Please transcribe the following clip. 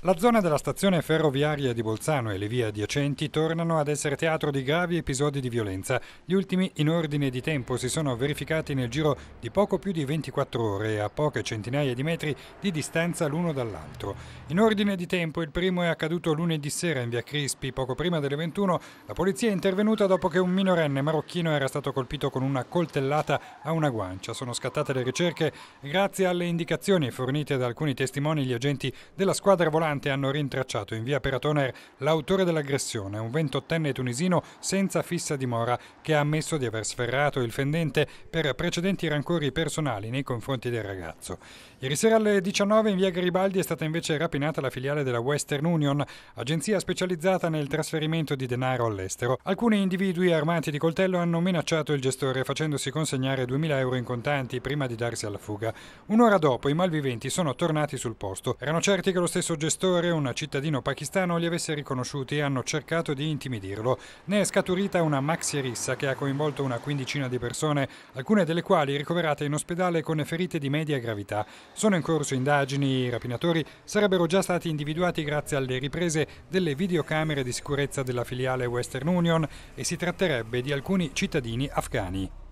La zona della stazione ferroviaria di Bolzano e le vie adiacenti tornano ad essere teatro di gravi episodi di violenza. Gli ultimi in ordine di tempo si sono verificati nel giro di poco più di 24 ore a poche centinaia di metri di distanza l'uno dall'altro. In ordine di tempo il primo è accaduto lunedì sera in via Crispi, poco prima delle 21. La polizia è intervenuta dopo che un minorenne marocchino era stato colpito con una coltellata a una guancia. Sono scattate le ricerche grazie alle indicazioni fornite da alcuni testimoni gli agenti della squadra volante Durante hanno rintracciato in via Peratoner l'autore dell'aggressione, un 28enne tunisino senza fissa dimora, che ha ammesso di aver sferrato il fendente per precedenti rancori personali nei confronti del ragazzo. Ieri sera alle 19 in via Garibaldi è stata invece rapinata la filiale della Western Union, agenzia specializzata nel trasferimento di denaro all'estero. Alcuni individui armati di coltello hanno minacciato il gestore facendosi consegnare 2000 euro in contanti prima di darsi alla fuga. Un'ora dopo i malviventi sono tornati sul posto. Erano certi che lo stesso gestore gestore, un cittadino pakistano, li avesse riconosciuti e hanno cercato di intimidirlo. Ne è scaturita una maxi rissa che ha coinvolto una quindicina di persone, alcune delle quali ricoverate in ospedale con ferite di media gravità. Sono in corso indagini, i rapinatori sarebbero già stati individuati grazie alle riprese delle videocamere di sicurezza della filiale Western Union e si tratterebbe di alcuni cittadini afghani.